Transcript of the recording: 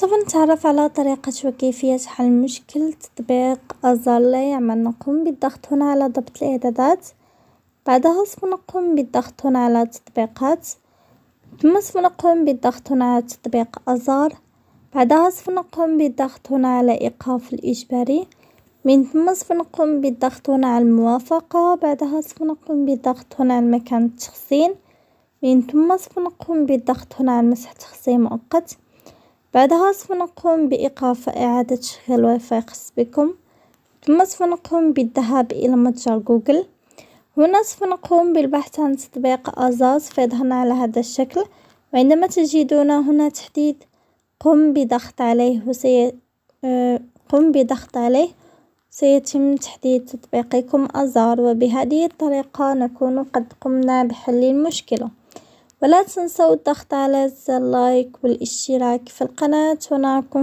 سوف نتعرف على طريقة وكيفية حل مشكل تطبيق الزر لا يعمل نقوم بالضغط هنا على ضبط الاعدادات بعدها سوف نقوم بالضغط هنا على تطبيقات ثم سوف نقوم بالضغط هنا على تطبيق أزار بعدها سوف نقوم بالضغط هنا على ايقاف الاجباري من ثم سوف نقوم بالضغط هنا على الموافقة بعدها سوف نقوم بالضغط هنا على مكان التخزين من ثم سوف نقوم بالضغط هنا على مسح تخزين مؤقت بعدها سوف نقوم بإيقاف إعادة تشغيل الواي فاي خاص بكم ثم سوف نقوم بالذهاب إلى متجر جوجل هنا سوف نقوم بالبحث عن تطبيق أزاز فيظهر على هذا الشكل وعندما تجدون هنا تحديد قم بضغط عليه وسي آه، قم بضغط عليه سيتم تحديد تطبيقكم أزار وبهذه الطريقة نكون قد قمنا بحل المشكلة ولا تنسوا الضغط على زر اللايك والاشتراك في القناة ونراكم